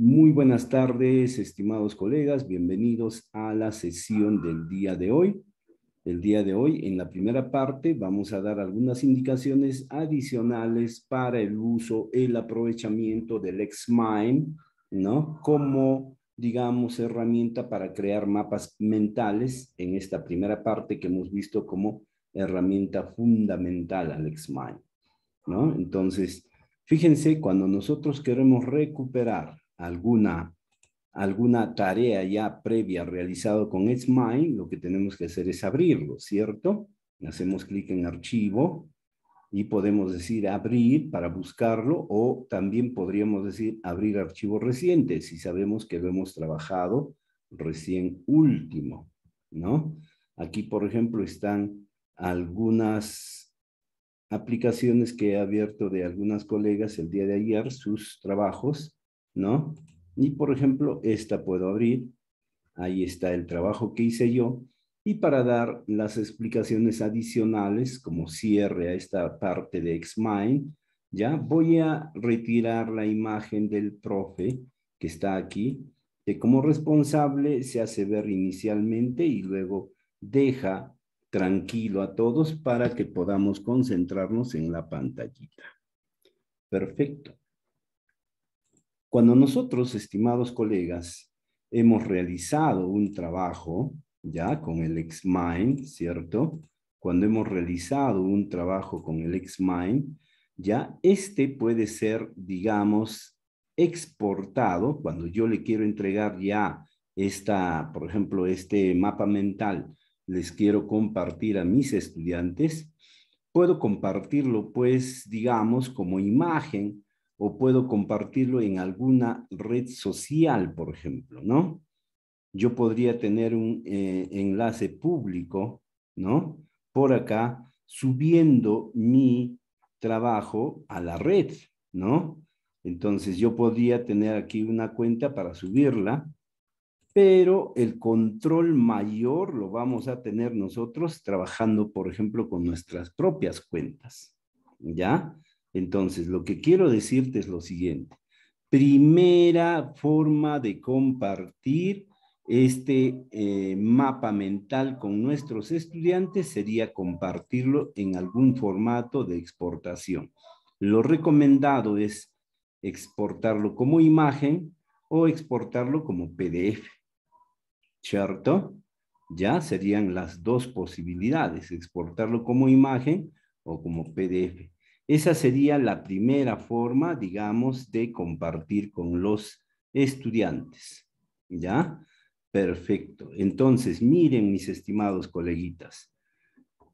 Muy buenas tardes, estimados colegas. Bienvenidos a la sesión del día de hoy. El día de hoy, en la primera parte, vamos a dar algunas indicaciones adicionales para el uso, el aprovechamiento del XMIME, ¿no? Como, digamos, herramienta para crear mapas mentales en esta primera parte que hemos visto como herramienta fundamental al XMIME, ¿no? Entonces, fíjense, cuando nosotros queremos recuperar alguna, alguna tarea ya previa realizado con XMind, lo que tenemos que hacer es abrirlo, ¿cierto? Hacemos clic en archivo y podemos decir abrir para buscarlo o también podríamos decir abrir archivo reciente si sabemos que lo hemos trabajado recién último, ¿no? Aquí, por ejemplo, están algunas aplicaciones que he abierto de algunas colegas el día de ayer, sus trabajos, ¿no? Y por ejemplo, esta puedo abrir. Ahí está el trabajo que hice yo. Y para dar las explicaciones adicionales, como cierre a esta parte de Xmind, ya voy a retirar la imagen del profe que está aquí, que como responsable se hace ver inicialmente y luego deja tranquilo a todos para que podamos concentrarnos en la pantallita. Perfecto. Cuando nosotros, estimados colegas, hemos realizado un trabajo, ya con el x ¿cierto? Cuando hemos realizado un trabajo con el x ya este puede ser, digamos, exportado, cuando yo le quiero entregar ya esta, por ejemplo, este mapa mental, les quiero compartir a mis estudiantes, puedo compartirlo, pues, digamos, como imagen o puedo compartirlo en alguna red social, por ejemplo, ¿no? Yo podría tener un eh, enlace público, ¿no? Por acá, subiendo mi trabajo a la red, ¿no? Entonces yo podría tener aquí una cuenta para subirla, pero el control mayor lo vamos a tener nosotros trabajando, por ejemplo, con nuestras propias cuentas, ¿ya? Entonces, lo que quiero decirte es lo siguiente. Primera forma de compartir este eh, mapa mental con nuestros estudiantes sería compartirlo en algún formato de exportación. Lo recomendado es exportarlo como imagen o exportarlo como PDF. ¿Cierto? Ya serían las dos posibilidades, exportarlo como imagen o como PDF. Esa sería la primera forma, digamos, de compartir con los estudiantes. ¿Ya? Perfecto. Entonces, miren, mis estimados coleguitas,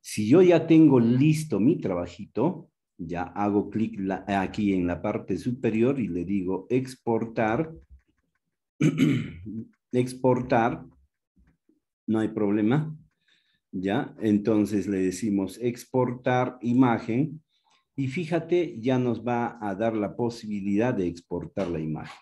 si yo ya tengo listo mi trabajito, ya hago clic aquí en la parte superior y le digo exportar, exportar, no hay problema, ya, entonces le decimos exportar imagen, y fíjate, ya nos va a dar la posibilidad de exportar la imagen.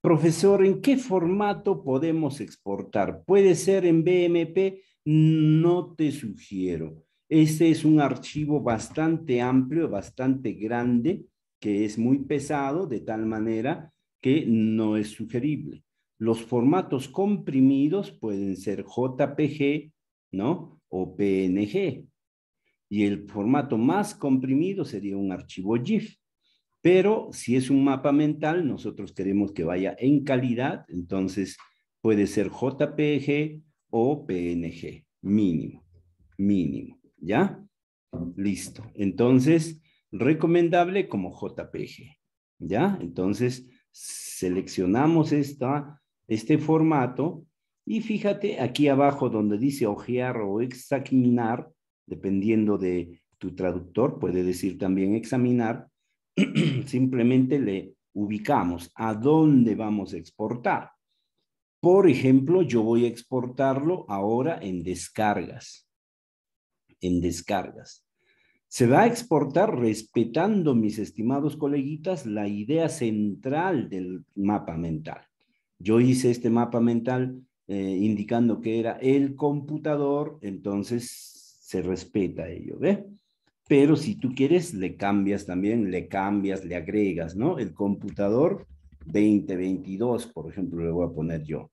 Profesor, ¿en qué formato podemos exportar? Puede ser en BMP, no te sugiero. Este es un archivo bastante amplio, bastante grande, que es muy pesado, de tal manera que no es sugerible. Los formatos comprimidos pueden ser JPG, ¿no? O PNG y el formato más comprimido sería un archivo GIF. Pero si es un mapa mental, nosotros queremos que vaya en calidad, entonces puede ser JPG o PNG, mínimo, mínimo, ¿ya? Listo. Entonces, recomendable como JPG, ¿ya? Entonces, seleccionamos esta, este formato y fíjate aquí abajo donde dice ojear o examinar, dependiendo de tu traductor, puede decir también examinar, simplemente le ubicamos a dónde vamos a exportar. Por ejemplo, yo voy a exportarlo ahora en descargas. En descargas. Se va a exportar respetando, mis estimados coleguitas, la idea central del mapa mental. Yo hice este mapa mental eh, indicando que era el computador, entonces se respeta ello, ¿ve? Pero si tú quieres, le cambias también, le cambias, le agregas, ¿no? El computador 2022, por ejemplo, le voy a poner yo.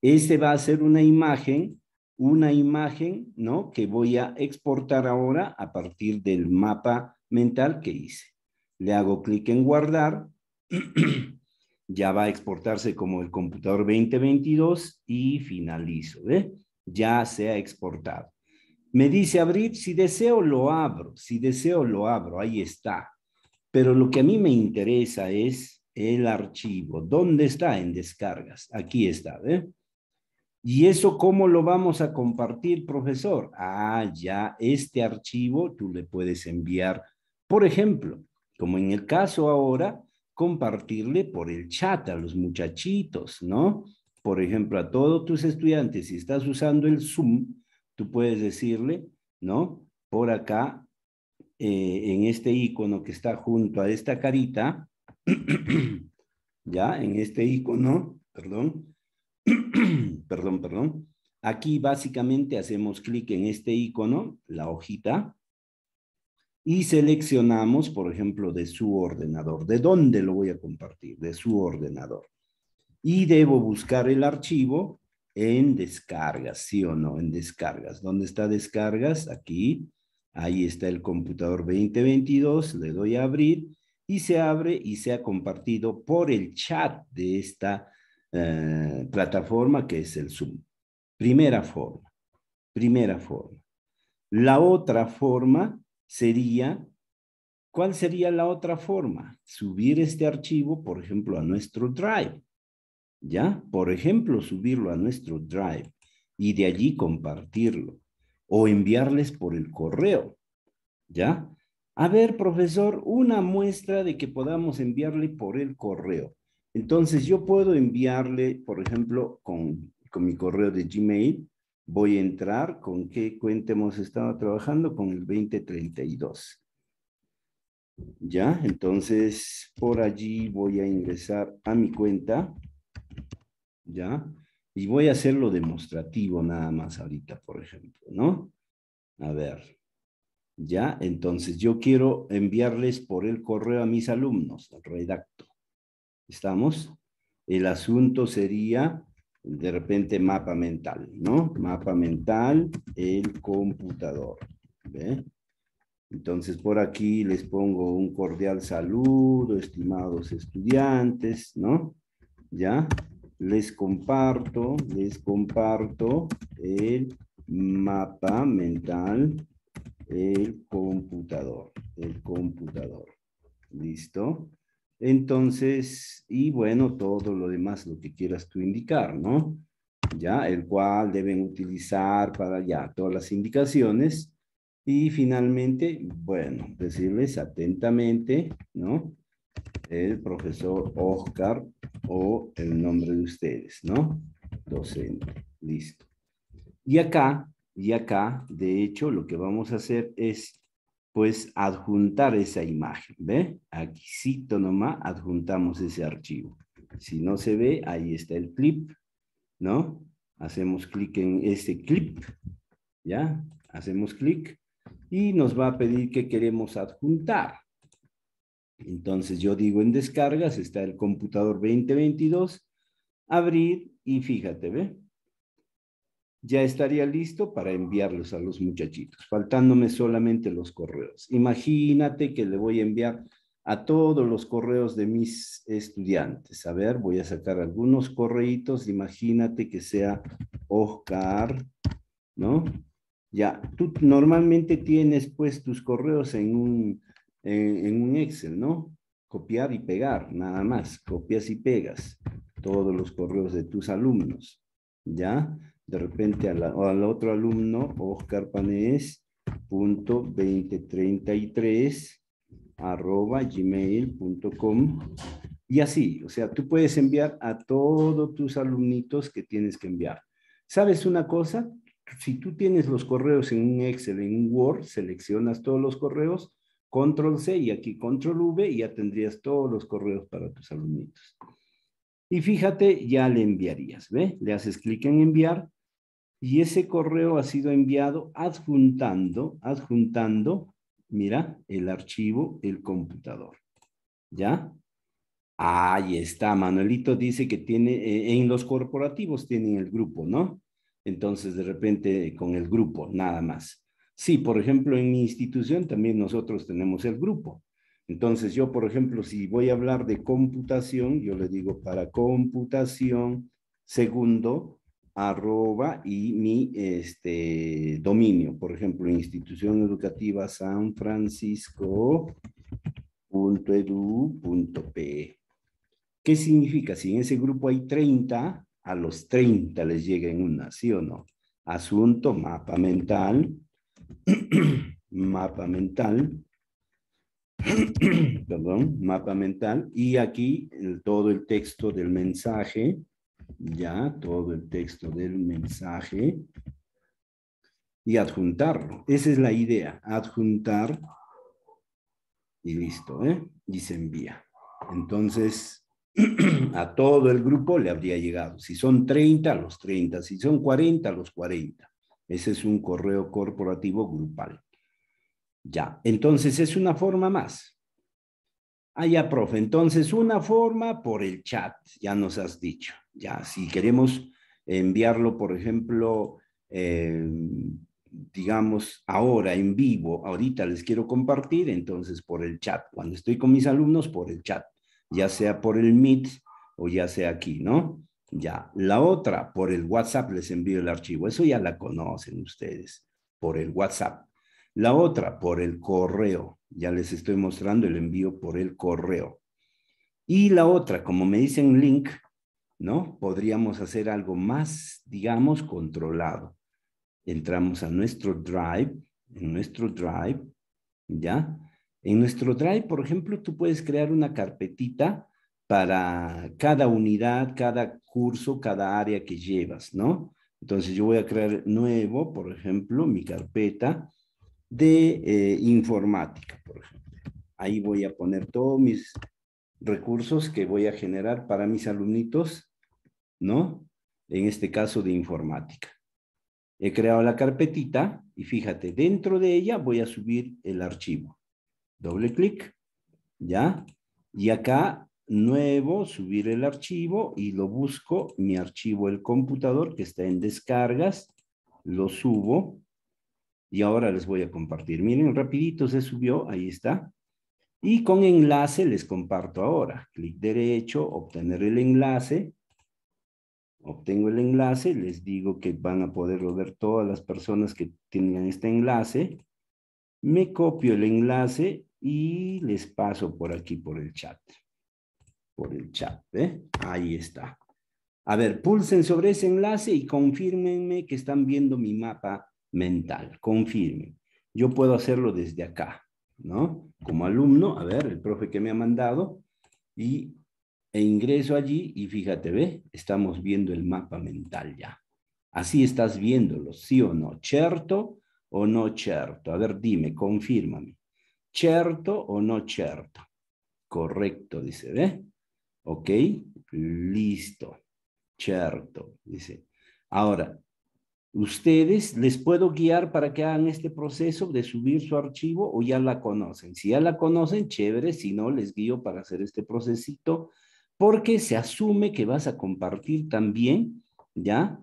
Este va a ser una imagen, una imagen, ¿no? Que voy a exportar ahora a partir del mapa mental que hice. Le hago clic en guardar. ya va a exportarse como el computador 2022 y finalizo, ¿Ve? Ya se ha exportado. Me dice abrir, si deseo lo abro, si deseo lo abro, ahí está. Pero lo que a mí me interesa es el archivo. ¿Dónde está en descargas? Aquí está, ¿eh? ¿Y eso cómo lo vamos a compartir, profesor? Ah, ya, este archivo tú le puedes enviar, por ejemplo, como en el caso ahora, compartirle por el chat a los muchachitos, ¿no? Por ejemplo, a todos tus estudiantes, si estás usando el Zoom, tú puedes decirle, ¿no? Por acá, eh, en este icono que está junto a esta carita, ya, en este icono, perdón, perdón, perdón. Aquí básicamente hacemos clic en este icono, la hojita, y seleccionamos, por ejemplo, de su ordenador. ¿De dónde lo voy a compartir? De su ordenador. Y debo buscar el archivo en descargas, ¿sí o no? En descargas. ¿Dónde está descargas? Aquí. Ahí está el computador 2022. Le doy a abrir y se abre y se ha compartido por el chat de esta eh, plataforma que es el Zoom. Primera forma. Primera forma. La otra forma sería, ¿cuál sería la otra forma? Subir este archivo, por ejemplo, a nuestro Drive. ¿ya? Por ejemplo, subirlo a nuestro Drive y de allí compartirlo o enviarles por el correo, ¿ya? A ver, profesor, una muestra de que podamos enviarle por el correo. Entonces yo puedo enviarle, por ejemplo, con, con mi correo de Gmail, voy a entrar con qué cuenta hemos estado trabajando, con el 2032. ¿Ya? Entonces, por allí voy a ingresar a mi cuenta. ¿Ya? Y voy a hacerlo demostrativo nada más ahorita, por ejemplo, ¿no? A ver. ¿Ya? Entonces yo quiero enviarles por el correo a mis alumnos, redacto. ¿Estamos? El asunto sería, de repente, mapa mental, ¿no? Mapa mental, el computador. ¿Ve? Entonces, por aquí les pongo un cordial saludo, estimados estudiantes, ¿no? ¿Ya? Les comparto, les comparto el mapa mental, el computador, el computador. ¿Listo? Entonces, y bueno, todo lo demás, lo que quieras tú indicar, ¿no? Ya, el cual deben utilizar para ya todas las indicaciones. Y finalmente, bueno, decirles atentamente, ¿no? El profesor Oscar o el nombre de ustedes, ¿no? Docente, listo. Y acá, y acá, de hecho, lo que vamos a hacer es, pues, adjuntar esa imagen, ¿ve? Aquí cito nomás, adjuntamos ese archivo. Si no se ve, ahí está el clip, ¿no? Hacemos clic en este clip, ¿ya? Hacemos clic y nos va a pedir que queremos adjuntar. Entonces yo digo en descargas, está el computador 2022, abrir y fíjate, ¿ve? Ya estaría listo para enviarlos a los muchachitos, faltándome solamente los correos. Imagínate que le voy a enviar a todos los correos de mis estudiantes. A ver, voy a sacar algunos correitos. Imagínate que sea Oscar, ¿no? Ya, tú normalmente tienes pues tus correos en un eh, en, un Excel, ¿no? Copiar y pegar, nada más. Copias y pegas todos los correos de tus alumnos, ¿ya? De repente al, otro alumno, Oscar Panés, punto 2033, arroba gmail.com y así, o sea, tú puedes enviar a todos tus alumnitos que tienes que enviar. ¿Sabes una cosa? Si tú tienes los correos en un Excel, en un Word, seleccionas todos los correos control C y aquí control V y ya tendrías todos los correos para tus alumnitos. Y fíjate, ya le enviarías, ¿ve? Le haces clic en enviar y ese correo ha sido enviado adjuntando, adjuntando, mira, el archivo, el computador. ¿Ya? Ahí está, Manuelito dice que tiene, eh, en los corporativos tienen el grupo, ¿no? Entonces, de repente, con el grupo, nada más. Sí, por ejemplo, en mi institución también nosotros tenemos el grupo. Entonces yo, por ejemplo, si voy a hablar de computación, yo le digo para computación, segundo, arroba y mi este, dominio. Por ejemplo, institución educativa San Francisco punto edu punto p. ¿Qué significa? Si en ese grupo hay 30, a los 30 les llega en una, ¿sí o no? Asunto, mapa mental, mapa mental, perdón, mapa mental, y aquí todo el texto del mensaje, ya, todo el texto del mensaje, y adjuntarlo. Esa es la idea, adjuntar, y listo, ¿eh? Y se envía. Entonces, a todo el grupo le habría llegado. Si son 30, a los 30. Si son 40, a los 40. Ese es un correo corporativo grupal. Ya, entonces es una forma más. Ah, ya, profe, entonces una forma por el chat, ya nos has dicho. Ya, si queremos enviarlo, por ejemplo, em, digamos, ahora en vivo, ahorita les quiero compartir, entonces por el chat. Cuando estoy con mis alumnos, por el chat, ya sea por el Meet o ya sea aquí, ¿no? Ya, la otra, por el WhatsApp les envío el archivo. Eso ya la conocen ustedes, por el WhatsApp. La otra, por el correo. Ya les estoy mostrando el envío por el correo. Y la otra, como me dicen link, ¿no? Podríamos hacer algo más, digamos, controlado. Entramos a nuestro Drive, en nuestro Drive, ¿ya? En nuestro Drive, por ejemplo, tú puedes crear una carpetita para cada unidad, cada curso, cada área que llevas, ¿no? Entonces yo voy a crear nuevo, por ejemplo, mi carpeta de eh, informática, por ejemplo. Ahí voy a poner todos mis recursos que voy a generar para mis alumnitos, ¿no? En este caso de informática. He creado la carpetita y fíjate, dentro de ella voy a subir el archivo. Doble clic, ¿ya? Y acá nuevo, subir el archivo y lo busco, mi archivo el computador que está en descargas, lo subo y ahora les voy a compartir. Miren, rapidito se subió, ahí está. Y con enlace les comparto ahora. Clic derecho, obtener el enlace. Obtengo el enlace, les digo que van a poderlo ver todas las personas que tengan este enlace. Me copio el enlace y les paso por aquí por el chat por el chat. ¿Ve? ¿eh? Ahí está. A ver, pulsen sobre ese enlace y confírmenme que están viendo mi mapa mental. Confirmen. Yo puedo hacerlo desde acá, ¿no? Como alumno, a ver, el profe que me ha mandado, y, e ingreso allí y fíjate, ve, estamos viendo el mapa mental ya. Así estás viéndolo, sí o no, ¿cierto o no cierto? A ver, dime, confírmame. ¿Cierto o no cierto? Correcto, dice, ¿ve? ¿Ok? Listo. Cierto, dice. Ahora, ustedes les puedo guiar para que hagan este proceso de subir su archivo o ya la conocen. Si ya la conocen, chévere, si no, les guío para hacer este procesito porque se asume que vas a compartir también, ¿ya?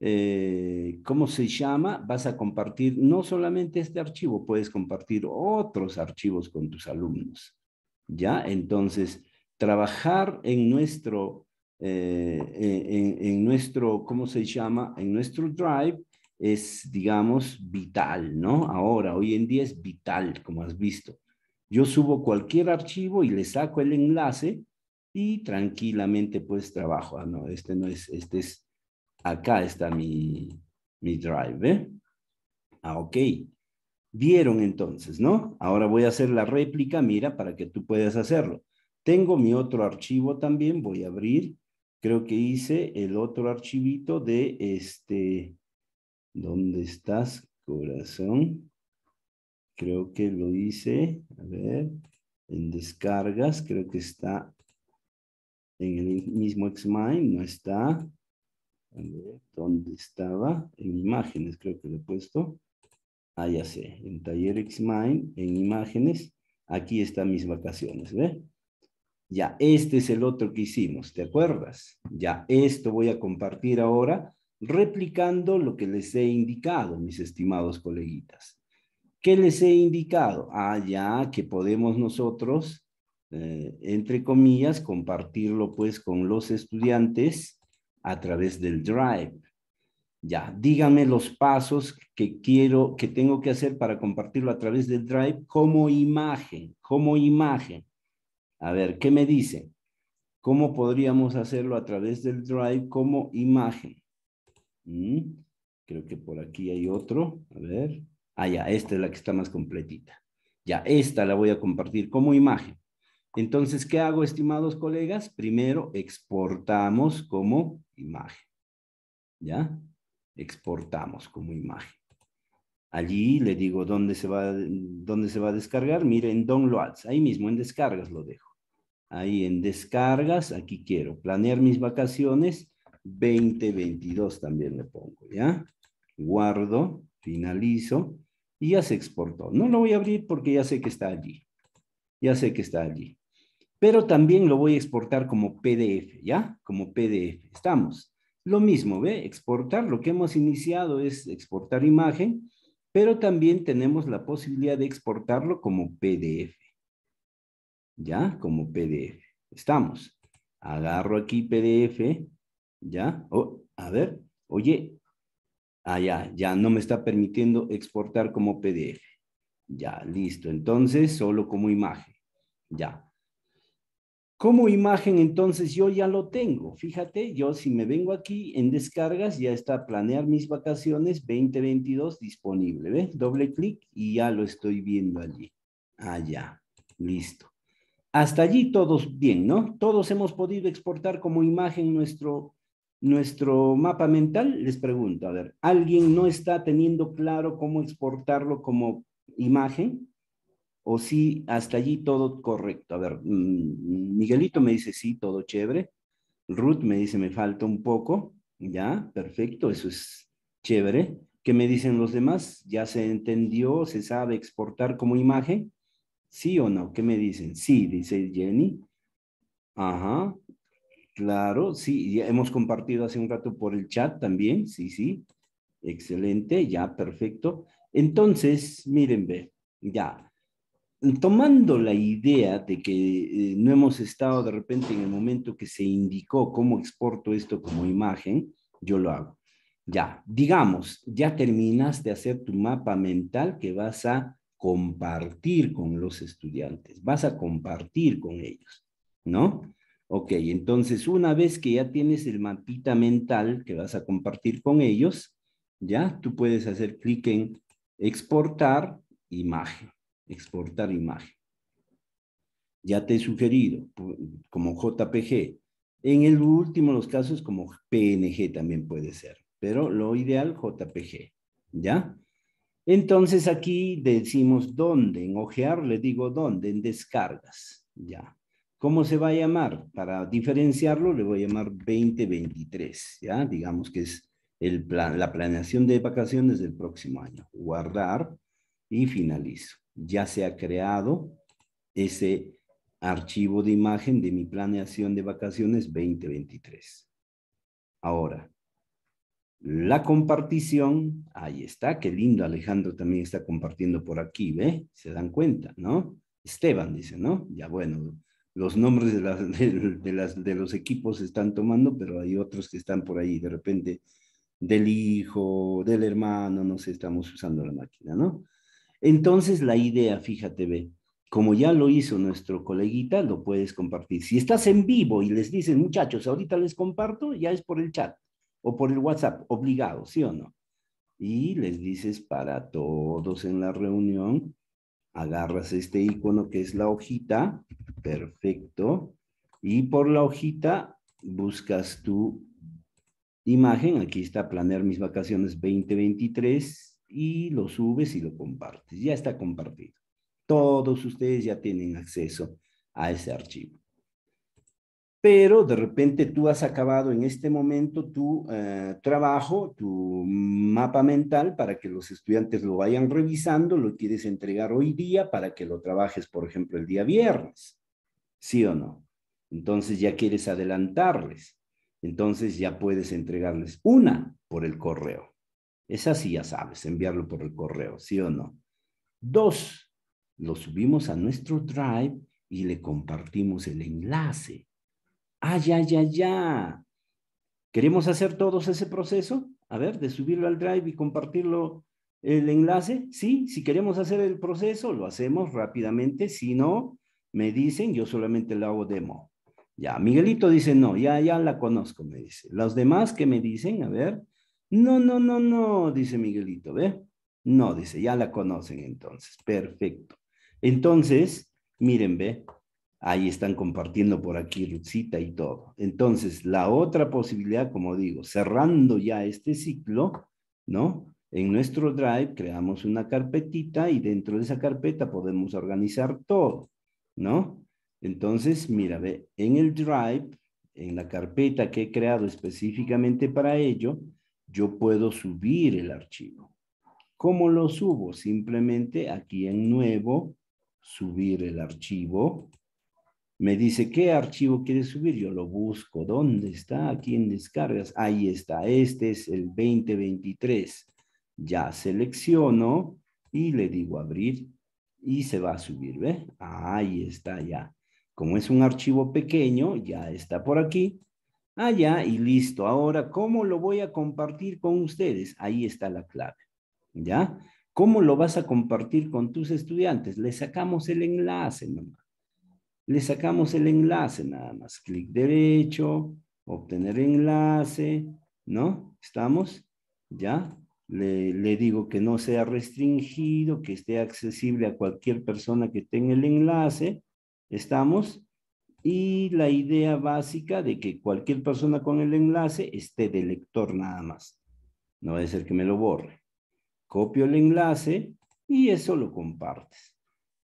Eh, ¿Cómo se llama? Vas a compartir no solamente este archivo, puedes compartir otros archivos con tus alumnos, ¿ya? Entonces, trabajar en nuestro, eh, en, en, nuestro, ¿cómo se llama? En nuestro drive es, digamos, vital, ¿no? Ahora, hoy en día es vital, como has visto. Yo subo cualquier archivo y le saco el enlace y tranquilamente pues trabajo. Ah, no, este no es, este es, acá está mi, mi drive, ¿eh? Ah, ok. Vieron entonces, ¿no? Ahora voy a hacer la réplica, mira, para que tú puedas hacerlo. Tengo mi otro archivo también, voy a abrir. Creo que hice el otro archivito de este, ¿dónde estás, corazón? Creo que lo hice, a ver, en descargas, creo que está en el mismo Xmind, no está. A ver, ¿dónde estaba? En imágenes, creo que lo he puesto. Ah, ya sé, en taller Xmind, en imágenes. Aquí están mis vacaciones, ¿ve? Ya, este es el otro que hicimos, ¿te acuerdas? Ya, esto voy a compartir ahora replicando lo que les he indicado, mis estimados coleguitas. ¿Qué les he indicado? Ah, ya, que podemos nosotros, eh, entre comillas, compartirlo pues con los estudiantes a través del Drive. Ya, díganme los pasos que quiero, que tengo que hacer para compartirlo a través del Drive como imagen, como imagen. A ver, ¿qué me dice? ¿Cómo podríamos hacerlo a través del Drive como imagen? Mm, creo que por aquí hay otro. A ver. Ah, ya, esta es la que está más completita. Ya, esta la voy a compartir como imagen. Entonces, ¿qué hago, estimados colegas? Primero, exportamos como imagen. ¿Ya? Exportamos como imagen. Allí le digo dónde se va, dónde se va a descargar. Miren, en downloads, ahí mismo en descargas lo dejo. Ahí en descargas, aquí quiero planear mis vacaciones 2022 también le pongo, ¿ya? Guardo, finalizo y ya se exportó. No lo voy a abrir porque ya sé que está allí. Ya sé que está allí. Pero también lo voy a exportar como PDF, ¿ya? Como PDF. Estamos. Lo mismo, ¿ve? Exportar. Lo que hemos iniciado es exportar imagen pero también tenemos la posibilidad de exportarlo como PDF. ¿Ya? Como PDF. Estamos. Agarro aquí PDF. ¿Ya? Oh, a ver. Oye. Ah, ya, ya no me está permitiendo exportar como PDF. Ya, listo. Entonces, solo como imagen. Ya. Como imagen, entonces yo ya lo tengo. Fíjate, yo si me vengo aquí en descargas, ya está planear mis vacaciones 2022 disponible. ¿ves? Doble clic y ya lo estoy viendo allí. Allá. Listo. Hasta allí todos bien, ¿no? Todos hemos podido exportar como imagen nuestro, nuestro mapa mental. Les pregunto, a ver, ¿alguien no está teniendo claro cómo exportarlo como imagen? o si hasta allí todo correcto. A ver, mm, Miguelito me dice sí, todo chévere. Ruth me dice me falta un poco. Ya, perfecto, eso es chévere. ¿Qué me dicen los demás? ¿Ya se entendió? ¿Se sabe exportar como imagen? ¿Sí o no? ¿Qué me dicen? Sí, dice Jenny. Ajá, claro, sí, ya hemos compartido hace un rato por el chat también, sí, sí. Excelente, ya, perfecto. Entonces, miren, ve, ya, tomando la idea de que eh, no hemos estado de repente en el momento que se indicó cómo exporto esto como imagen, yo lo hago. Ya, digamos, ya terminaste de hacer tu mapa mental que vas a compartir con los estudiantes, vas a compartir con ellos, ¿no? Ok, entonces una vez que ya tienes el mapita mental que vas a compartir con ellos, ya tú puedes hacer clic en exportar imagen exportar imagen. Ya te he sugerido, como JPG, en el último los casos como PNG también puede ser, pero lo ideal JPG, ¿ya? Entonces aquí decimos dónde, en ojear le digo dónde, en descargas, ¿ya? ¿Cómo se va a llamar? Para diferenciarlo le voy a llamar 2023, ¿ya? Digamos que es el la planeación de vacaciones del próximo año. Guardar y finalizo ya se ha creado ese archivo de imagen de mi planeación de vacaciones 2023. Ahora, la compartición, ahí está, qué lindo, Alejandro también está compartiendo por aquí, ¿ve? Se dan cuenta, ¿no? Esteban dice, ¿no? Ya bueno, los nombres de, las, de, las, de los equipos se están tomando, pero hay otros que están por ahí, de repente, del hijo, del hermano, no sé, estamos usando la máquina, ¿no? Entonces la idea, fíjate, ve, como ya lo hizo nuestro coleguita, lo puedes compartir. Si estás en vivo y les dicen, muchachos, ahorita les comparto, ya es por el chat o por el WhatsApp, obligado, ¿sí o no? Y les dices para todos en la reunión, agarras este icono que es la hojita, perfecto, y por la hojita buscas tu imagen, aquí está planear mis vacaciones 2023, y lo subes y lo compartes. Ya está compartido. Todos ustedes ya tienen acceso a ese archivo. Pero de repente tú has acabado en este momento tu eh, trabajo, tu mapa mental para que los estudiantes lo vayan revisando, lo quieres entregar hoy día para que lo trabajes, por ejemplo, el día viernes. ¿Sí o no? Entonces ya quieres adelantarles. Entonces ya puedes entregarles una por el correo. Esa sí ya sabes, enviarlo por el correo, ¿sí o no? Dos, lo subimos a nuestro Drive y le compartimos el enlace. ¡Ay, ay, ya, ya, ya. queremos hacer todos ese proceso? A ver, de subirlo al Drive y compartirlo el enlace. Sí, si queremos hacer el proceso, lo hacemos rápidamente. Si no, me dicen, yo solamente lo hago demo. Ya, Miguelito dice, no, ya, ya la conozco, me dice. Los demás que me dicen, a ver, no, no, no, no, dice Miguelito, ¿ve? No, dice, ya la conocen entonces. Perfecto. Entonces, miren, ve, ahí están compartiendo por aquí ruzita y todo. Entonces, la otra posibilidad, como digo, cerrando ya este ciclo, ¿no? En nuestro Drive creamos una carpetita y dentro de esa carpeta podemos organizar todo, ¿no? Entonces, mira, ve, en el Drive, en la carpeta que he creado específicamente para ello, yo puedo subir el archivo. ¿Cómo lo subo? Simplemente aquí en nuevo, subir el archivo. Me dice, ¿qué archivo quiere subir? Yo lo busco. ¿Dónde está? Aquí en descargas. Ahí está. Este es el 2023. Ya selecciono y le digo abrir y se va a subir. ¿Ve? Ahí está ya. Como es un archivo pequeño, ya está por aquí. Ah, ya, y listo. Ahora, ¿cómo lo voy a compartir con ustedes? Ahí está la clave, ¿ya? ¿Cómo lo vas a compartir con tus estudiantes? Le sacamos el enlace, mamá. Le sacamos el enlace nada más. Clic derecho, obtener enlace, ¿no? ¿Estamos? ¿Ya? Le, le, digo que no sea restringido, que esté accesible a cualquier persona que tenga el enlace. ¿Estamos? y la idea básica de que cualquier persona con el enlace esté de lector nada más. No va a ser que me lo borre. Copio el enlace y eso lo compartes.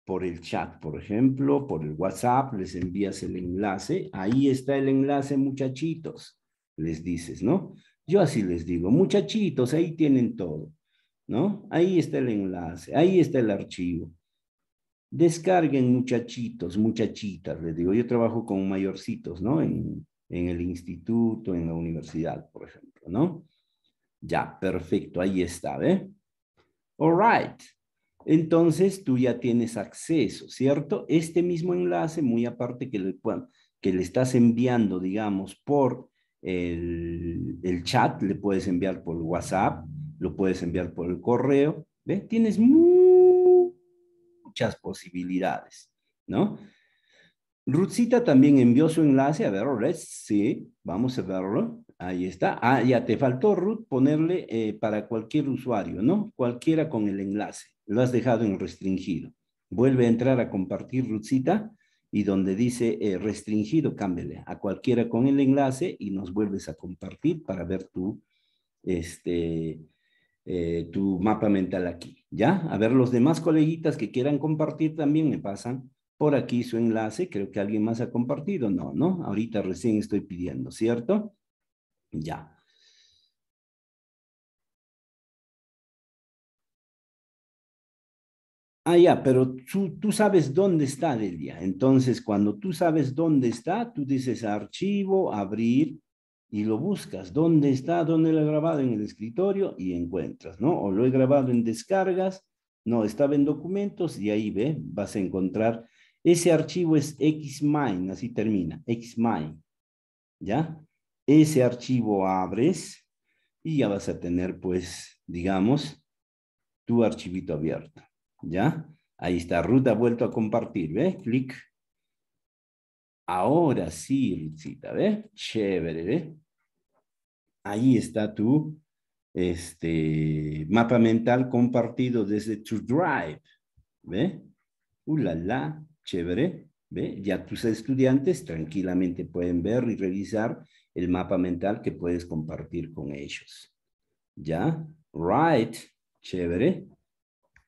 Por el chat, por ejemplo, por el WhatsApp, les envías el enlace. Ahí está el enlace, muchachitos, les dices, ¿no? Yo así les digo, muchachitos, ahí tienen todo, ¿no? Ahí está el enlace, ahí está el archivo. Descarguen muchachitos, muchachitas, les digo, yo trabajo con mayorcitos, ¿no? En, en el instituto, en la universidad, por ejemplo, ¿no? Ya, perfecto, ahí está, ¿ve? ¿eh? All right. Entonces tú ya tienes acceso, ¿cierto? Este mismo enlace, muy aparte que le, que le estás enviando, digamos, por el, el, chat, le puedes enviar por WhatsApp, lo puedes enviar por el correo, ¿ves? Tienes muy muchas posibilidades, ¿no? Rutsita también envió su enlace, a ver, sí, vamos a verlo, ahí está. Ah, ya te faltó, Ruth, ponerle eh, para cualquier usuario, ¿no? Cualquiera con el enlace, lo has dejado en restringido. Vuelve a entrar a compartir, Rutsita, y donde dice eh, restringido, cámbiale a cualquiera con el enlace y nos vuelves a compartir para ver tu, este, eh, tu mapa mental aquí, ¿ya? A ver, los demás coleguitas que quieran compartir también me pasan por aquí su enlace. Creo que alguien más ha compartido. No, ¿no? Ahorita recién estoy pidiendo, ¿cierto? Ya. Ah, ya, pero tú, tú, sabes dónde está Delia. Entonces, cuando tú sabes dónde está, tú dices archivo, abrir y lo buscas, dónde está, dónde lo he grabado en el escritorio y encuentras, ¿no? O lo he grabado en descargas, no, estaba en documentos y ahí ve, vas a encontrar, ese archivo es Xmine, así termina, Xmine, ¿ya? Ese archivo abres y ya vas a tener, pues, digamos, tu archivito abierto, ¿ya? Ahí está, ruta vuelto a compartir, ¿ve? Clic Ahora sí, Ritzita, ¿ves? Chévere, ¿ves? Ahí está tu este, mapa mental compartido desde tu Drive, ¿ve? Uh, la, chévere, ¿ve? Ya tus estudiantes tranquilamente pueden ver y revisar el mapa mental que puedes compartir con ellos. ¿Ya? Right, chévere.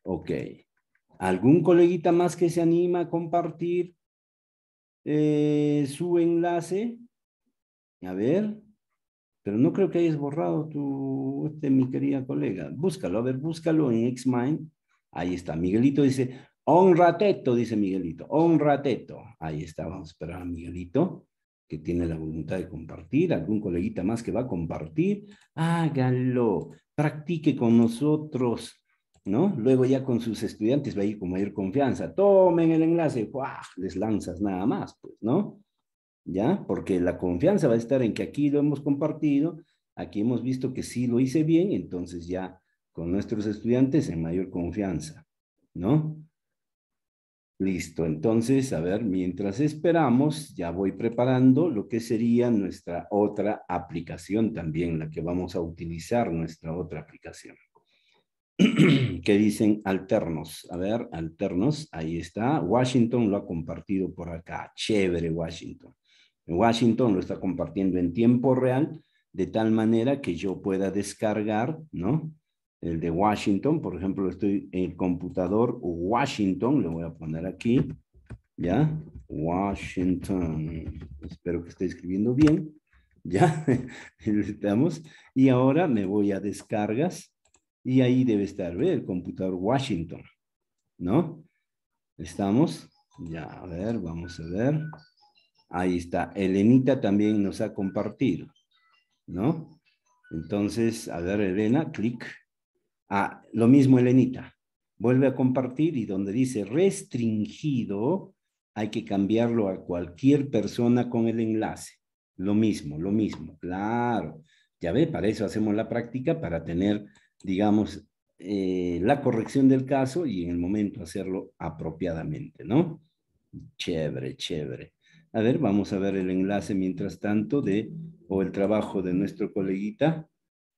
Ok. ¿Algún coleguita más que se anima a compartir? Eh, su enlace. A ver, pero no creo que hayas borrado tu, este, mi querida colega. Búscalo, a ver, búscalo en Xmind. Ahí está, Miguelito dice, un dice Miguelito, honrateto. Ahí está, vamos a esperar a Miguelito, que tiene la voluntad de compartir, algún coleguita más que va a compartir. Hágalo, practique con nosotros ¿no? Luego ya con sus estudiantes va a ir con mayor confianza. Tomen el enlace, les lanzas nada más, pues, ¿no? ¿Ya? Porque la confianza va a estar en que aquí lo hemos compartido, aquí hemos visto que sí lo hice bien, entonces ya con nuestros estudiantes en mayor confianza, ¿no? Listo, entonces, a ver, mientras esperamos, ya voy preparando lo que sería nuestra otra aplicación también, la que vamos a utilizar, nuestra otra aplicación. que dicen alternos. A ver, alternos, ahí está. Washington lo ha compartido por acá. Chévere, Washington. Washington lo está compartiendo en tiempo real, de tal manera que yo pueda descargar, ¿no? El de Washington, por ejemplo, estoy en el computador Washington, le voy a poner aquí, ¿ya? Washington. Espero que esté escribiendo bien. ¿Ya? necesitamos, Y ahora me voy a descargas y ahí debe estar ¿ve? el computador Washington, ¿no? ¿Estamos? Ya, a ver, vamos a ver. Ahí está. Elenita también nos ha compartido, ¿no? Entonces, a ver, Elena, clic. Ah, lo mismo, Elenita. Vuelve a compartir y donde dice restringido, hay que cambiarlo a cualquier persona con el enlace. Lo mismo, lo mismo, claro. Ya ve, para eso hacemos la práctica, para tener digamos, eh, la corrección del caso y en el momento hacerlo apropiadamente, ¿no? Chévere, chévere. A ver, vamos a ver el enlace mientras tanto de, o el trabajo de nuestro coleguita.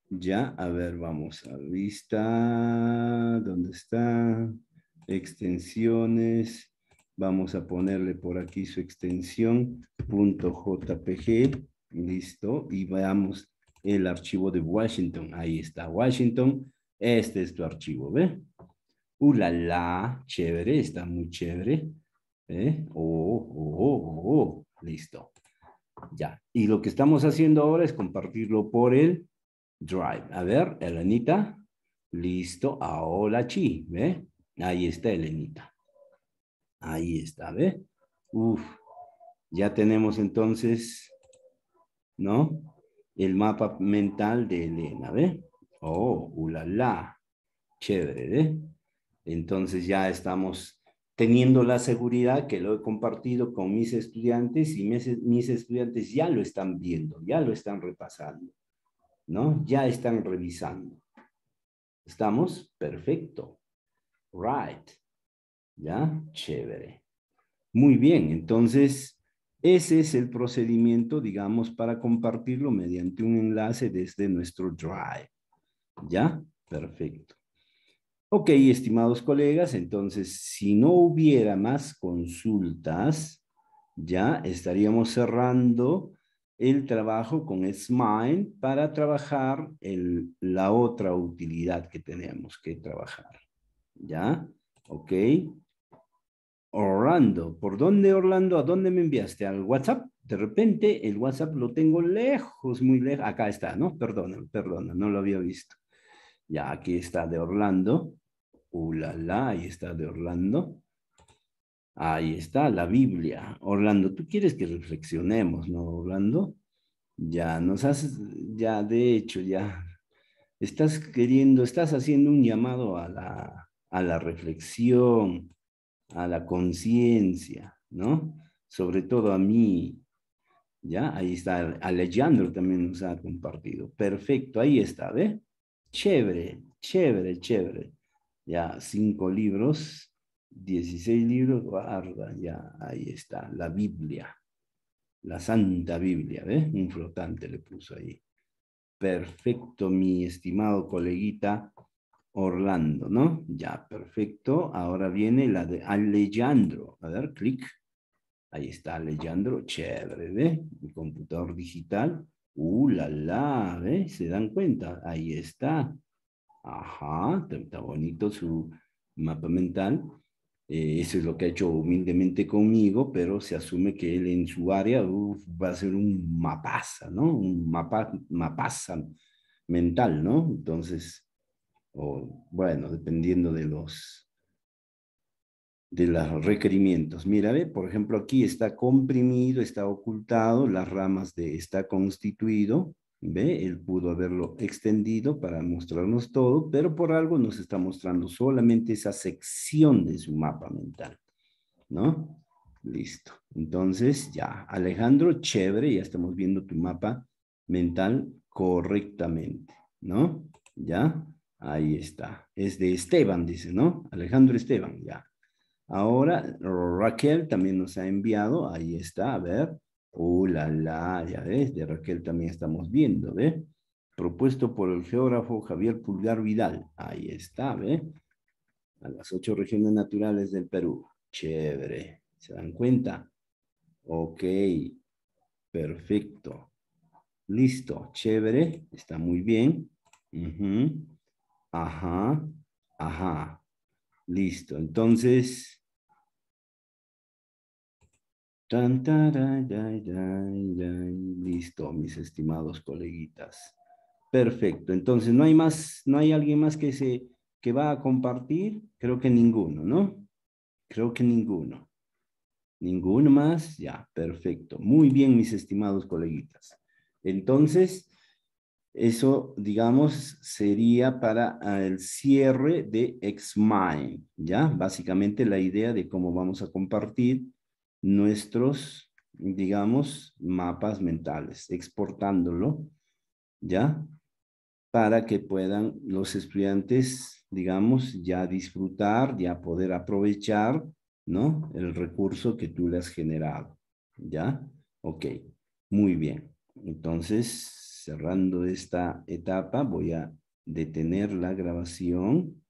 Ya, a ver, vamos a vista. ¿Dónde está? Extensiones. Vamos a ponerle por aquí su extensión, punto .jpg. Listo. Y vamos el archivo de Washington. Ahí está, Washington. Este es tu archivo, ¿ve? ¡Uh, la, la! Chévere, está muy chévere. ¿Eh? Oh, oh, oh, oh, oh, listo. Ya. Y lo que estamos haciendo ahora es compartirlo por el Drive. A ver, Elenita. Listo. hola, chi, ¿ve? Ahí está Elenita. Ahí está, ¿ve? Uf. Ya tenemos entonces, ¿no? el mapa mental de Elena, ¿ve? Oh, ulala, chévere, ¿ve? Entonces ya estamos teniendo la seguridad que lo he compartido con mis estudiantes y mis, mis estudiantes ya lo están viendo, ya lo están repasando, ¿no? Ya están revisando. ¿Estamos? Perfecto. Right. ¿Ya? Chévere. Muy bien, entonces ese es el procedimiento, digamos, para compartirlo mediante un enlace desde nuestro Drive. ¿Ya? Perfecto. Ok, estimados colegas, entonces, si no hubiera más consultas, ya estaríamos cerrando el trabajo con Smile para trabajar en la otra utilidad que tenemos que trabajar. ¿Ya? Ok. Orlando. ¿Por dónde, Orlando? ¿A dónde me enviaste? ¿Al WhatsApp? De repente el WhatsApp lo tengo lejos, muy lejos. Acá está, ¿no? Perdona, perdona, no lo había visto. Ya, aquí está de Orlando. Ulala, ahí está de Orlando. Ahí está la Biblia. Orlando, tú quieres que reflexionemos, ¿no, Orlando? Ya nos has, ya de hecho, ya estás queriendo, estás haciendo un llamado a la, a la reflexión a la conciencia, ¿no? Sobre todo a mí, ¿ya? Ahí está, Alejandro también nos ha compartido. Perfecto, ahí está, ¿ve? Chévere, chévere, chévere. Ya, cinco libros, dieciséis libros, guarda, ya, ahí está, la Biblia, la Santa Biblia, ¿ve? Un flotante le puso ahí. Perfecto, mi estimado coleguita Orlando, ¿no? Ya, perfecto. Ahora viene la de Alejandro. A ver, clic. Ahí está Alejandro. Chévere, ¿ve? Mi computador digital. Uh, la, la, ¿ve? ¿Se dan cuenta? Ahí está. Ajá, está bonito su mapa mental. Eh, eso es lo que ha hecho humildemente conmigo, pero se asume que él en su área va a ser un mapaza, ¿no? Un mapa, mapaza mental, ¿no? Entonces, o bueno, dependiendo de los de los requerimientos. Mira, ve, por ejemplo, aquí está comprimido, está ocultado, las ramas de está constituido, ve, él pudo haberlo extendido para mostrarnos todo, pero por algo nos está mostrando solamente esa sección de su mapa mental, ¿no? Listo. Entonces, ya, Alejandro, chévere, ya estamos viendo tu mapa mental correctamente, ¿no? ¿Ya? Ahí está. Es de Esteban, dice, ¿no? Alejandro Esteban, ya. Ahora Raquel también nos ha enviado. Ahí está, a ver. Hola, uh, la, la, ya ves, de Raquel también estamos viendo, ¿ve? Propuesto por el geógrafo Javier Pulgar Vidal. Ahí está, ¿ve? A las ocho regiones naturales del Perú. Chévere. ¿Se dan cuenta? Ok. Perfecto. Listo. Chévere. Está muy bien. Ajá, ajá. Listo. Entonces... Listo, mis estimados coleguitas. Perfecto. Entonces, no hay más, no hay alguien más que se que va a compartir. Creo que ninguno, ¿no? Creo que ninguno. Ninguno más. Ya, perfecto. Muy bien, mis estimados coleguitas. Entonces, eso, digamos, sería para ah, el cierre de XMind, ¿ya? Básicamente la idea de cómo vamos a compartir nuestros, digamos, mapas mentales, exportándolo, ¿ya? Para que puedan los estudiantes, digamos, ya disfrutar, ya poder aprovechar, ¿no? El recurso que tú le has generado, ¿ya? Ok, muy bien. Entonces, cerrando esta etapa, voy a detener la grabación.